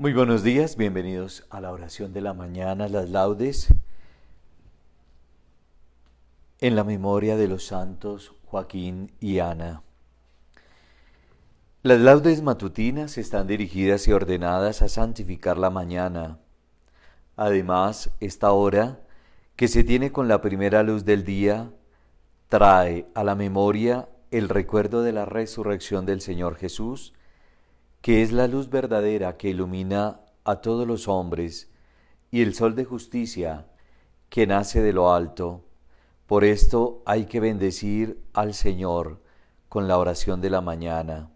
Muy buenos días, bienvenidos a la oración de la mañana, las laudes, en la memoria de los santos Joaquín y Ana. Las laudes matutinas están dirigidas y ordenadas a santificar la mañana. Además, esta hora, que se tiene con la primera luz del día, trae a la memoria el recuerdo de la resurrección del Señor Jesús, que es la luz verdadera que ilumina a todos los hombres, y el sol de justicia que nace de lo alto. Por esto hay que bendecir al Señor con la oración de la mañana.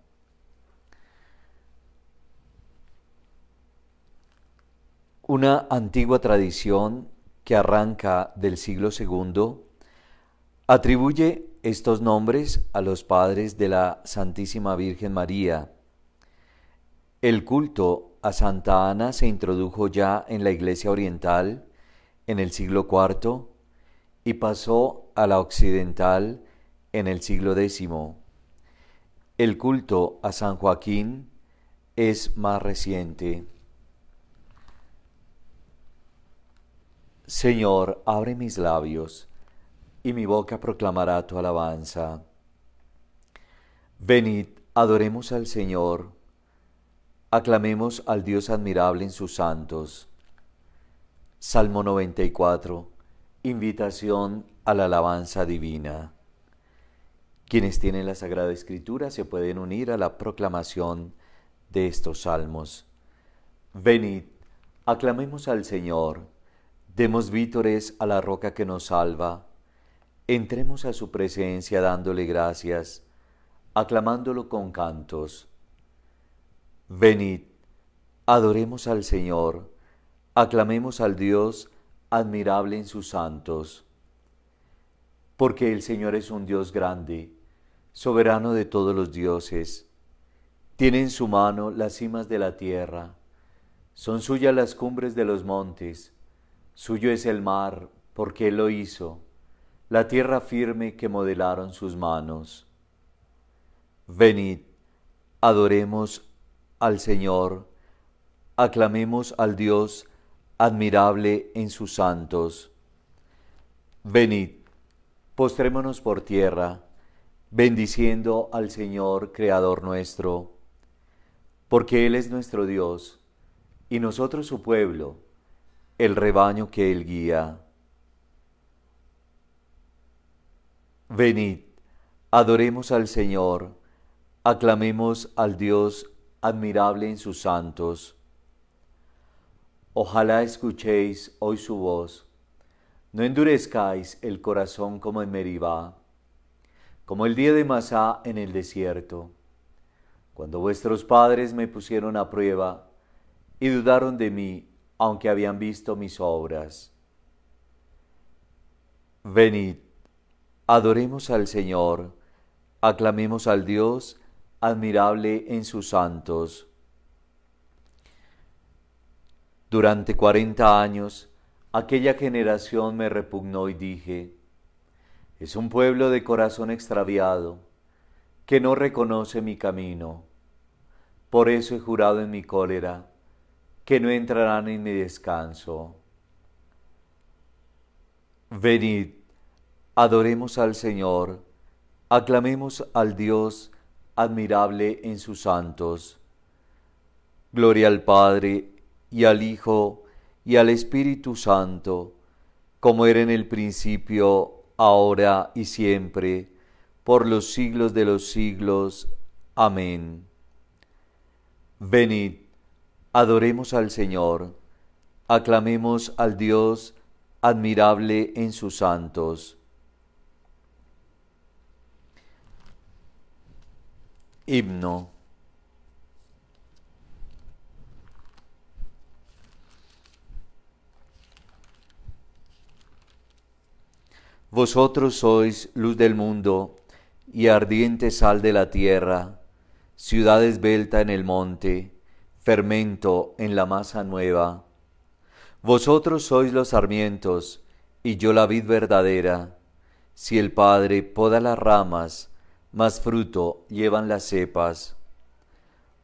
Una antigua tradición que arranca del siglo II atribuye estos nombres a los padres de la Santísima Virgen María, el culto a Santa Ana se introdujo ya en la Iglesia Oriental en el siglo IV y pasó a la Occidental en el siglo X. El culto a San Joaquín es más reciente. Señor, abre mis labios, y mi boca proclamará tu alabanza. Venid, adoremos al Señor Aclamemos al Dios admirable en sus santos. Salmo 94. Invitación a la alabanza divina. Quienes tienen la Sagrada Escritura se pueden unir a la proclamación de estos salmos. Venid, aclamemos al Señor, demos vítores a la roca que nos salva, entremos a su presencia dándole gracias, aclamándolo con cantos Venid, adoremos al Señor, aclamemos al Dios admirable en sus santos, porque el Señor es un Dios grande, soberano de todos los dioses. Tiene en su mano las cimas de la tierra, son suyas las cumbres de los montes, suyo es el mar, porque Él lo hizo, la tierra firme que modelaron sus manos. Venid, adoremos al Señor, aclamemos al Dios admirable en sus santos. Venid, postrémonos por tierra, bendiciendo al Señor, Creador nuestro, porque Él es nuestro Dios, y nosotros su pueblo, el rebaño que Él guía. Venid, adoremos al Señor, aclamemos al Dios admirable en sus santos. Ojalá escuchéis hoy su voz. No endurezcáis el corazón como en Meribá, como el día de Masá en el desierto, cuando vuestros padres me pusieron a prueba y dudaron de mí, aunque habían visto mis obras. Venid, adoremos al Señor, aclamemos al Dios admirable en sus santos. Durante cuarenta años, aquella generación me repugnó y dije, es un pueblo de corazón extraviado, que no reconoce mi camino. Por eso he jurado en mi cólera, que no entrarán en mi descanso. Venid, adoremos al Señor, aclamemos al Dios admirable en sus santos. Gloria al Padre y al Hijo y al Espíritu Santo, como era en el principio, ahora y siempre, por los siglos de los siglos. Amén. Venid, adoremos al Señor, aclamemos al Dios admirable en sus santos. Himno. Vosotros sois luz del mundo y ardiente sal de la tierra, ciudad esbelta en el monte, fermento en la masa nueva. Vosotros sois los sarmientos y yo la vid verdadera. Si el Padre poda las ramas, más fruto llevan las cepas.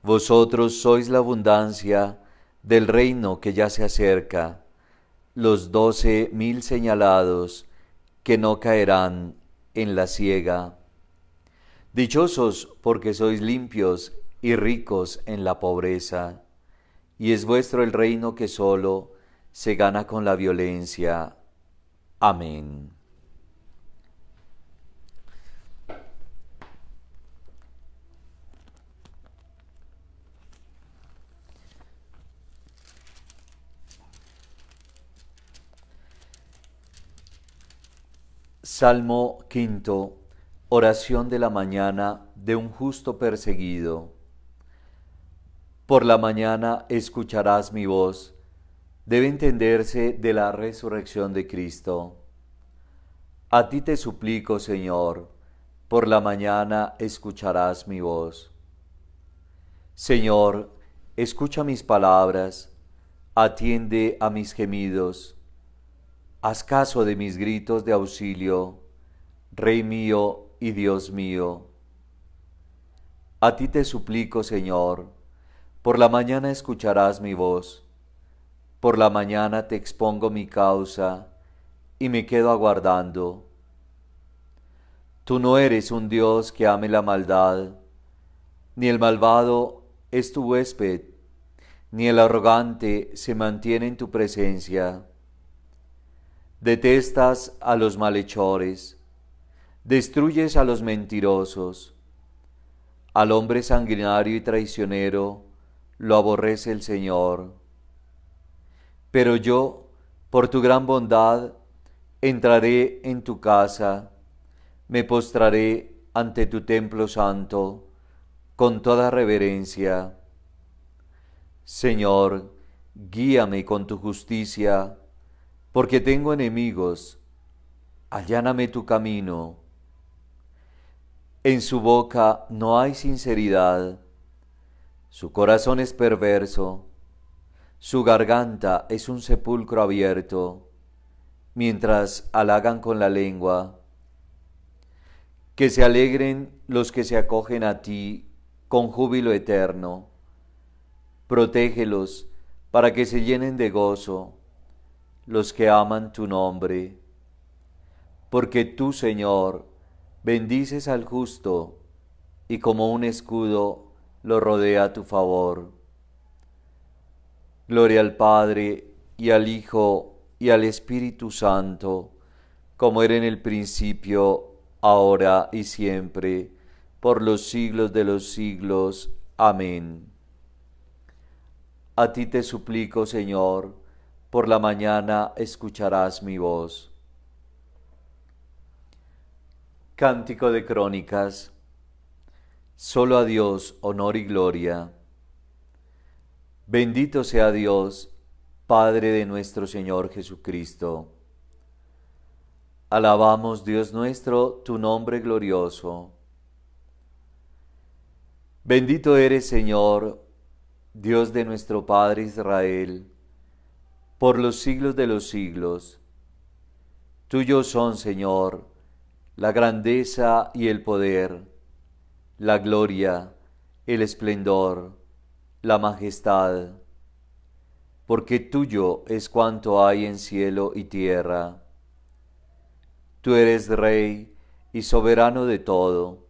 Vosotros sois la abundancia del reino que ya se acerca, los doce mil señalados que no caerán en la ciega. Dichosos porque sois limpios y ricos en la pobreza, y es vuestro el reino que solo se gana con la violencia. Amén. Salmo quinto, oración de la mañana de un justo perseguido. Por la mañana escucharás mi voz. Debe entenderse de la resurrección de Cristo. A ti te suplico, Señor, por la mañana escucharás mi voz. Señor, escucha mis palabras, atiende a mis gemidos Haz caso de mis gritos de auxilio, Rey mío y Dios mío. A ti te suplico, Señor, por la mañana escucharás mi voz, por la mañana te expongo mi causa y me quedo aguardando. Tú no eres un Dios que ame la maldad, ni el malvado es tu huésped, ni el arrogante se mantiene en tu presencia. Detestas a los malhechores, destruyes a los mentirosos. Al hombre sanguinario y traicionero lo aborrece el Señor. Pero yo, por tu gran bondad, entraré en tu casa, me postraré ante tu templo santo con toda reverencia. Señor, guíame con tu justicia porque tengo enemigos, alláname tu camino. En su boca no hay sinceridad, su corazón es perverso, su garganta es un sepulcro abierto, mientras halagan con la lengua. Que se alegren los que se acogen a ti con júbilo eterno. Protégelos para que se llenen de gozo los que aman tu nombre. Porque tú, Señor, bendices al justo, y como un escudo lo rodea tu favor. Gloria al Padre, y al Hijo, y al Espíritu Santo, como era en el principio, ahora y siempre, por los siglos de los siglos. Amén. A ti te suplico, Señor, por la mañana escucharás mi voz. Cántico de Crónicas. Solo a Dios honor y gloria. Bendito sea Dios, Padre de nuestro Señor Jesucristo. Alabamos, Dios nuestro, tu nombre glorioso. Bendito eres, Señor, Dios de nuestro Padre Israel por los siglos de los siglos. Tuyo son, Señor, la grandeza y el poder, la gloria, el esplendor, la majestad, porque tuyo es cuanto hay en cielo y tierra. Tú eres Rey y soberano de todo.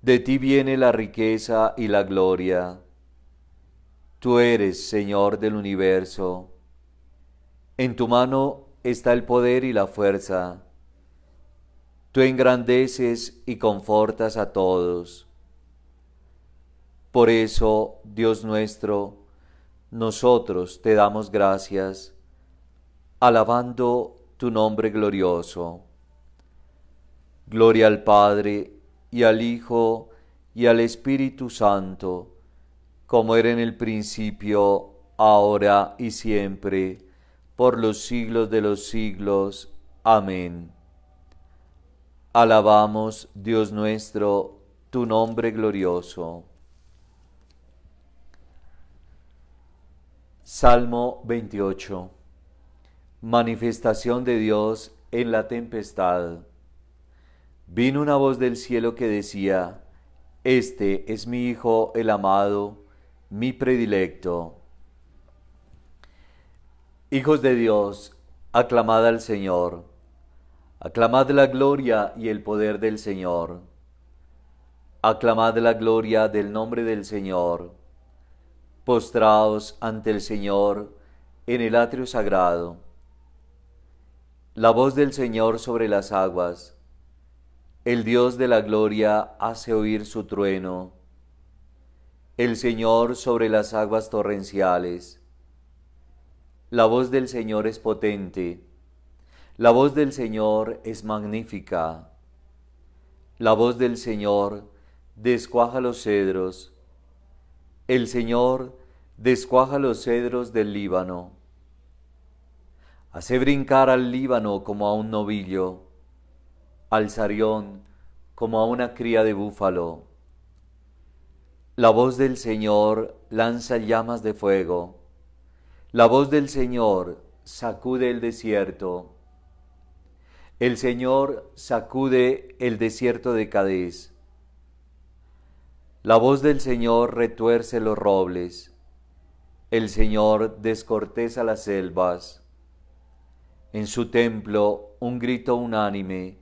De ti viene la riqueza y la gloria Tú eres Señor del universo. En tu mano está el poder y la fuerza. Tú engrandeces y confortas a todos. Por eso, Dios nuestro, nosotros te damos gracias, alabando tu nombre glorioso. Gloria al Padre, y al Hijo, y al Espíritu Santo, como era en el principio, ahora y siempre, por los siglos de los siglos. Amén. Alabamos, Dios nuestro, tu nombre glorioso. Salmo 28. Manifestación de Dios en la tempestad. Vino una voz del cielo que decía, Este es mi Hijo el amado, mi predilecto. Hijos de Dios, aclamad al Señor, aclamad la gloria y el poder del Señor, aclamad la gloria del nombre del Señor, postraos ante el Señor en el atrio sagrado. La voz del Señor sobre las aguas, el Dios de la gloria hace oír su trueno el Señor sobre las aguas torrenciales. La voz del Señor es potente, la voz del Señor es magnífica. La voz del Señor descuaja los cedros. El Señor descuaja los cedros del Líbano. Hace brincar al Líbano como a un novillo, al Sarión como a una cría de búfalo la voz del Señor lanza llamas de fuego. La voz del Señor sacude el desierto. El Señor sacude el desierto de Cádiz. La voz del Señor retuerce los robles. El Señor descorteza las selvas. En su templo un grito unánime.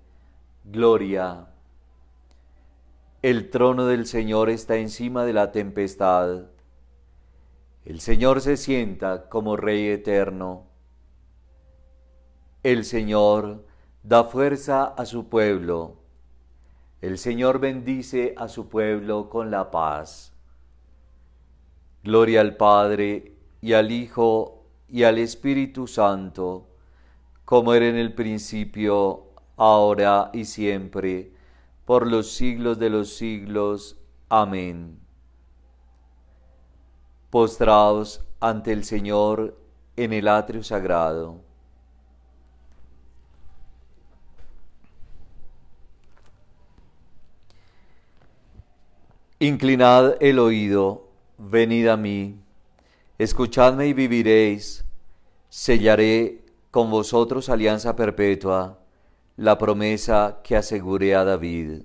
Gloria, el trono del Señor está encima de la tempestad. El Señor se sienta como Rey eterno. El Señor da fuerza a su pueblo. El Señor bendice a su pueblo con la paz. Gloria al Padre y al Hijo y al Espíritu Santo, como era en el principio, ahora y siempre por los siglos de los siglos. Amén. Postrados ante el Señor en el atrio sagrado. Inclinad el oído, venid a mí, escuchadme y viviréis, sellaré con vosotros alianza perpetua la promesa que aseguré a David.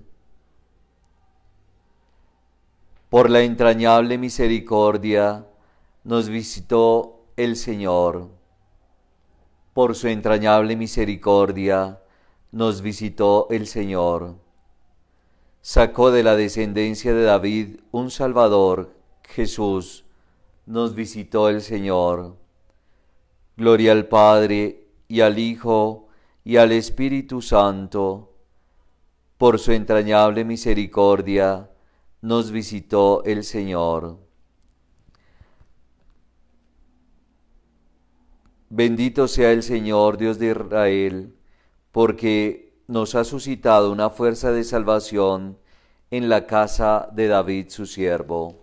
Por la entrañable misericordia nos visitó el Señor. Por su entrañable misericordia nos visitó el Señor. Sacó de la descendencia de David un Salvador, Jesús. Nos visitó el Señor. Gloria al Padre y al Hijo y al Espíritu Santo. Por su entrañable misericordia nos visitó el Señor. Bendito sea el Señor Dios de Israel, porque nos ha suscitado una fuerza de salvación en la casa de David su siervo.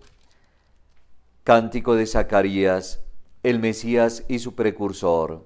Cántico de Zacarías, el Mesías y su precursor.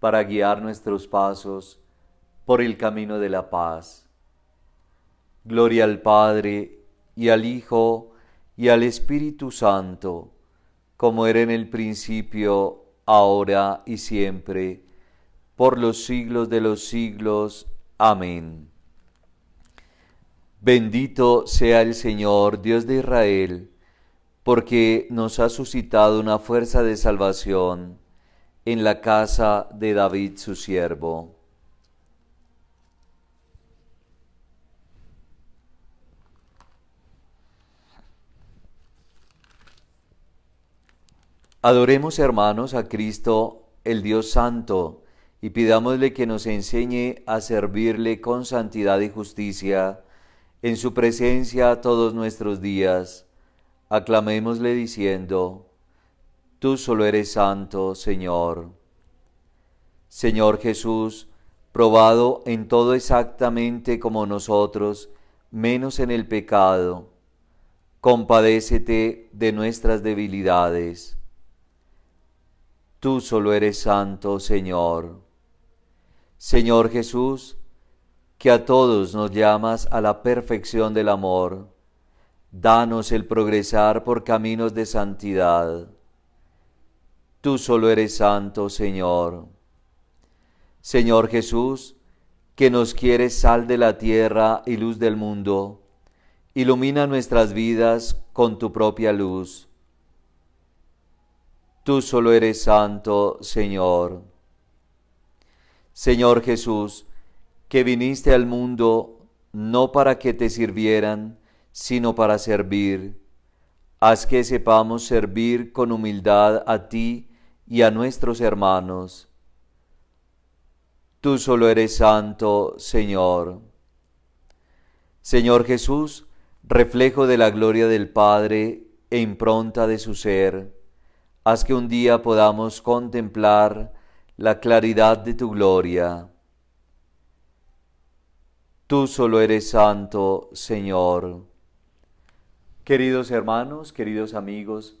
para guiar nuestros pasos por el camino de la paz. Gloria al Padre y al Hijo y al Espíritu Santo, como era en el principio, ahora y siempre, por los siglos de los siglos. Amén. Bendito sea el Señor, Dios de Israel, porque nos ha suscitado una fuerza de salvación en la casa de David su siervo. Adoremos hermanos a Cristo, el Dios Santo, y pidámosle que nos enseñe a servirle con santidad y justicia en su presencia todos nuestros días. Aclamémosle diciendo, Tú solo eres santo, Señor. Señor Jesús, probado en todo exactamente como nosotros, menos en el pecado, compadécete de nuestras debilidades. Tú solo eres santo, Señor. Señor Jesús, que a todos nos llamas a la perfección del amor, danos el progresar por caminos de santidad Tú solo eres santo, Señor. Señor Jesús, que nos quieres sal de la tierra y luz del mundo, ilumina nuestras vidas con tu propia luz. Tú solo eres santo, Señor. Señor Jesús, que viniste al mundo no para que te sirvieran, sino para servir. Haz que sepamos servir con humildad a ti y a nuestros hermanos. Tú solo eres santo, Señor. Señor Jesús, reflejo de la gloria del Padre e impronta de su ser, haz que un día podamos contemplar la claridad de tu gloria. Tú solo eres santo, Señor. Queridos hermanos, queridos amigos,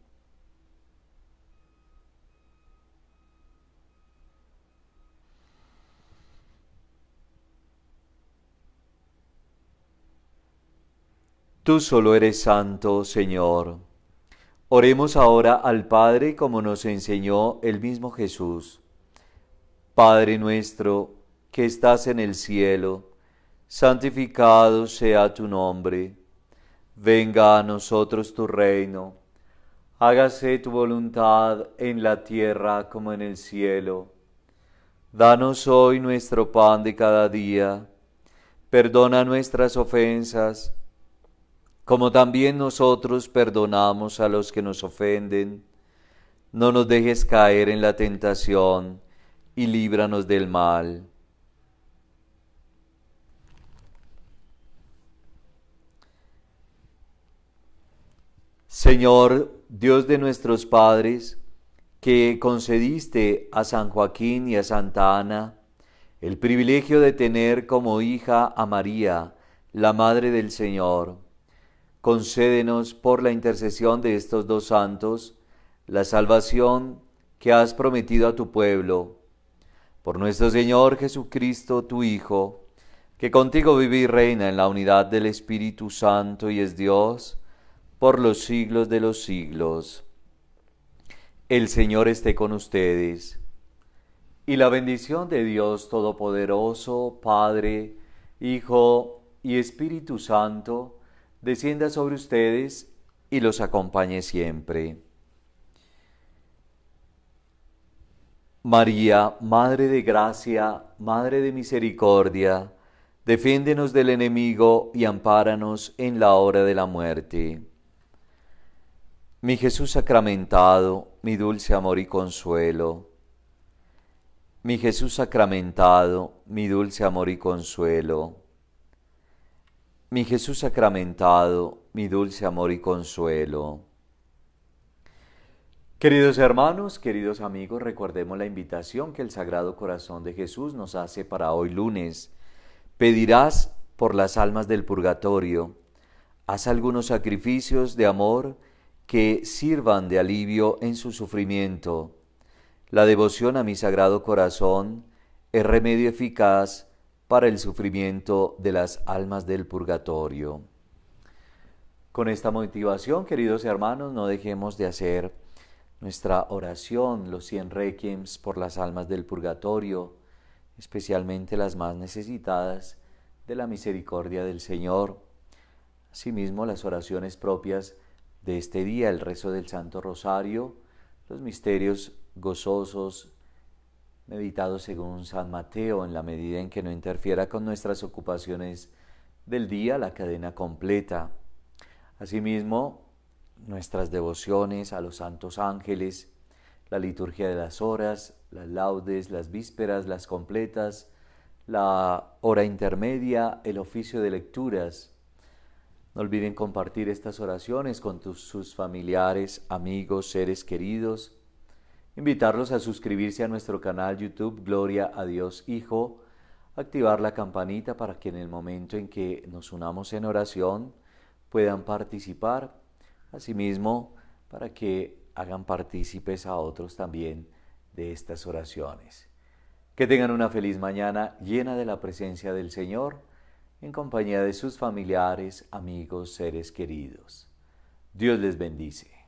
Tú solo eres santo, Señor. Oremos ahora al Padre como nos enseñó el mismo Jesús. Padre nuestro, que estás en el cielo, santificado sea tu nombre. Venga a nosotros tu reino. Hágase tu voluntad en la tierra como en el cielo. Danos hoy nuestro pan de cada día. Perdona nuestras ofensas como también nosotros perdonamos a los que nos ofenden. No nos dejes caer en la tentación y líbranos del mal. Señor, Dios de nuestros padres, que concediste a San Joaquín y a Santa Ana el privilegio de tener como hija a María, la Madre del Señor concédenos por la intercesión de estos dos santos la salvación que has prometido a tu pueblo. Por nuestro Señor Jesucristo, tu Hijo, que contigo vive y reina en la unidad del Espíritu Santo y es Dios, por los siglos de los siglos. El Señor esté con ustedes. Y la bendición de Dios Todopoderoso, Padre, Hijo y Espíritu Santo, descienda sobre ustedes y los acompañe siempre. María, Madre de Gracia, Madre de Misericordia, defiéndenos del enemigo y ampáranos en la hora de la muerte. Mi Jesús sacramentado, mi dulce amor y consuelo. Mi Jesús sacramentado, mi dulce amor y consuelo mi Jesús sacramentado, mi dulce amor y consuelo. Queridos hermanos, queridos amigos, recordemos la invitación que el Sagrado Corazón de Jesús nos hace para hoy lunes. Pedirás por las almas del purgatorio. Haz algunos sacrificios de amor que sirvan de alivio en su sufrimiento. La devoción a mi Sagrado Corazón es remedio eficaz para el sufrimiento de las almas del purgatorio. Con esta motivación, queridos hermanos, no dejemos de hacer nuestra oración, los 100 requiems por las almas del purgatorio, especialmente las más necesitadas de la misericordia del Señor. Asimismo, las oraciones propias de este día, el rezo del Santo Rosario, los misterios gozosos meditado según San Mateo, en la medida en que no interfiera con nuestras ocupaciones del día, la cadena completa. Asimismo, nuestras devociones a los santos ángeles, la liturgia de las horas, las laudes, las vísperas, las completas, la hora intermedia, el oficio de lecturas. No olviden compartir estas oraciones con tus, sus familiares, amigos, seres queridos Invitarlos a suscribirse a nuestro canal YouTube Gloria a Dios Hijo, activar la campanita para que en el momento en que nos unamos en oración puedan participar, asimismo para que hagan partícipes a otros también de estas oraciones. Que tengan una feliz mañana llena de la presencia del Señor en compañía de sus familiares, amigos, seres queridos. Dios les bendice.